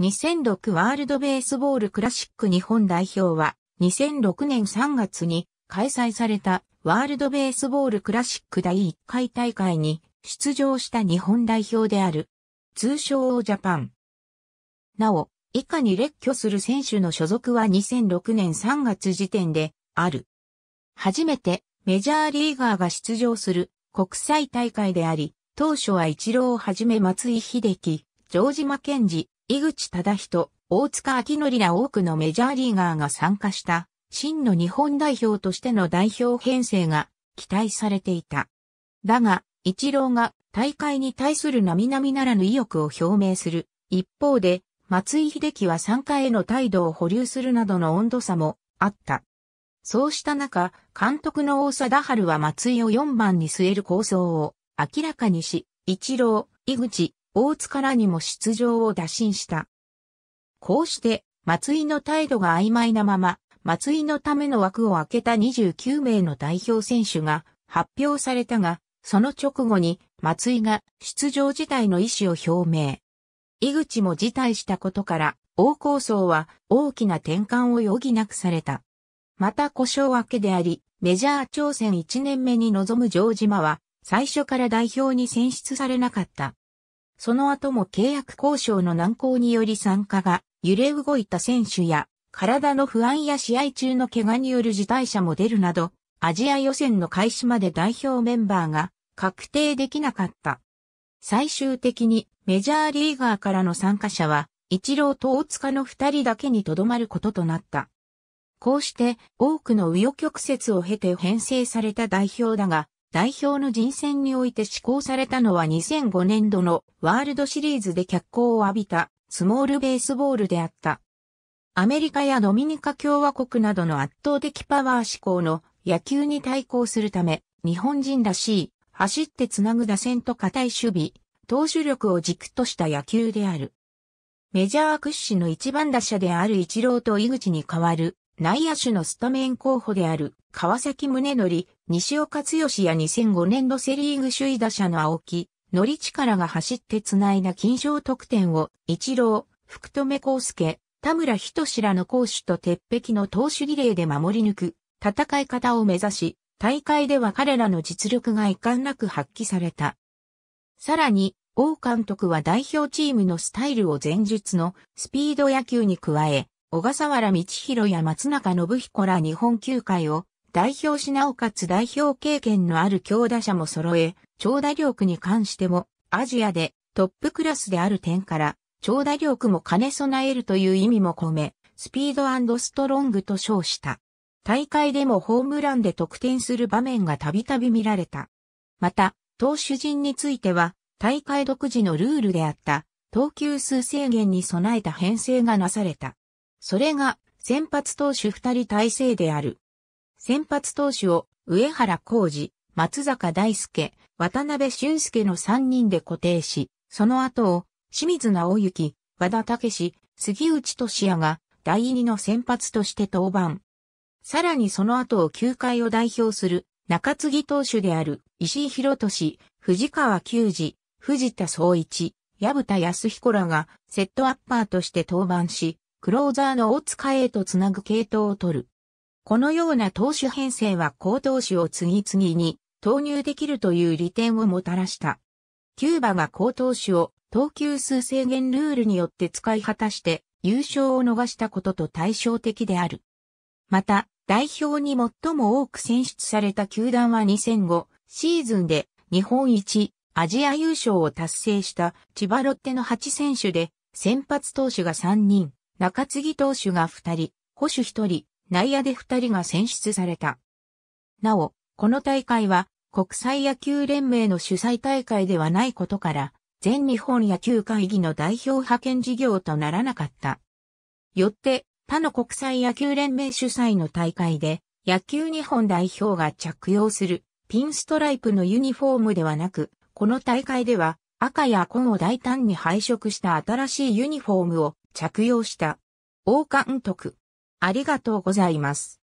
2006ワールドベースボールクラシック日本代表は2006年3月に開催されたワールドベースボールクラシック第1回大会に出場した日本代表である通称ジャパン。なお、以下に列挙する選手の所属は2006年3月時点である。初めてメジャーリーガーが出場する国際大会であり、当初は一郎をはじめ松井秀樹、ジョージ・マケンジ、井口忠人、大塚明則ら多くのメジャーリーガーが参加した、真の日本代表としての代表編成が期待されていた。だが、一郎が大会に対する並々ならぬ意欲を表明する。一方で、松井秀樹は参加への態度を保留するなどの温度差もあった。そうした中、監督の大貞春は松井を4番に据える構想を明らかにし、一郎、井口、大津からにも出場を打診した。こうして、松井の態度が曖昧なまま、松井のための枠を開けた29名の代表選手が発表されたが、その直後に松井が出場辞退の意思を表明。井口も辞退したことから、大構想は大きな転換を余儀なくされた。また故障明けであり、メジャー挑戦1年目に臨む城島は、最初から代表に選出されなかった。その後も契約交渉の難航により参加が揺れ動いた選手や、体の不安や試合中の怪我による辞退者も出るなど、アジア予選の開始まで代表メンバーが確定できなかった。最終的にメジャーリーガーからの参加者は、一郎と大塚の二人だけにとどまることとなった。こうして多くの紆余曲折を経て編成された代表だが、代表の人選において施行されたのは2005年度のワールドシリーズで脚光を浴びたスモールベースボールであった。アメリカやドミニカ共和国などの圧倒的パワー志向の野球に対抗するため、日本人らしい、走ってつなぐ打線と固い守備、投手力を軸とした野球である。メジャー屈指の一番打者である一郎と井口に代わる内野手のスタメン候補である川崎宗則、西岡剛や2005年のセリーグ首位打者の青木、乗り力が走って繋いだ金賞得点を、一郎、福留孝介、田村仁らの攻守と鉄壁の投手リレーで守り抜く、戦い方を目指し、大会では彼らの実力が遺憾なく発揮された。さらに、王監督は代表チームのスタイルを前述のスピード野球に加え、小笠原道弘や松中信彦ら日本球界を代表しなおかつ代表経験のある強打者も揃え、長打力に関してもアジアでトップクラスである点から、長打力も兼ね備えるという意味も込め、スピードストロングと称した。大会でもホームランで得点する場面がたびたび見られた。また、投手陣については、大会独自のルールであった、投球数制限に備えた編成がなされた。それが先発投手二人体制である。先発投手を上原浩二、松坂大輔、渡辺俊介の三人で固定し、その後を清水直行、和田武史、杉内俊也が第二の先発として登板。さらにその後を球界を代表する中継ぎ投手である石井博俊、藤川球児、藤田総一、矢蓋康彦らがセットアッパーとして登板し、クローザーの大塚へとつなぐ系統を取る。このような投手編成は高投手を次々に投入できるという利点をもたらした。キューバが高投手を投球数制限ルールによって使い果たして優勝を逃したことと対照的である。また、代表に最も多く選出された球団は2005シーズンで日本一アジア優勝を達成した千葉ロッテの8選手で先発投手が3人、中継ぎ投手が2人、保守1人、内野で2人が選出された。なお、この大会は国際野球連盟の主催大会ではないことから、全日本野球会議の代表派遣事業とならなかった。よって、他の国際野球連盟主催の大会で、野球日本代表が着用するピンストライプのユニフォームではなく、この大会では赤や紺を大胆に配色した新しいユニフォームを着用した。王監督。ありがとうございます。